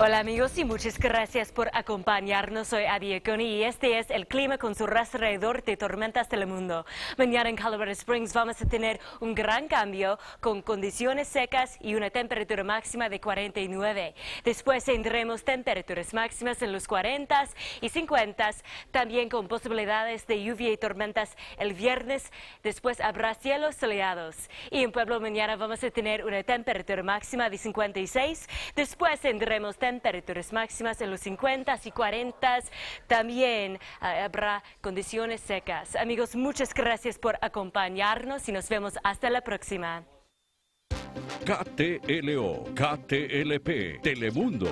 Hola amigos y muchas gracias por acompañarnos. Soy a Coney y este es el clima con su rastreador de tormentas del mundo. Mañana en Colorado Springs vamos a tener un gran cambio con condiciones secas y una temperatura máxima de 49. Después tendremos temperaturas máximas en los 40 y 50, también con posibilidades de lluvia y tormentas el viernes. Después habrá cielos soleados. Y en Pueblo mañana vamos a tener una temperatura máxima de 56. Después tendremos territorios máximas en los 50 y 40. También ah, habrá condiciones secas. Amigos, muchas gracias por acompañarnos y nos vemos hasta la próxima. KTLO, KTLP, Telemundo.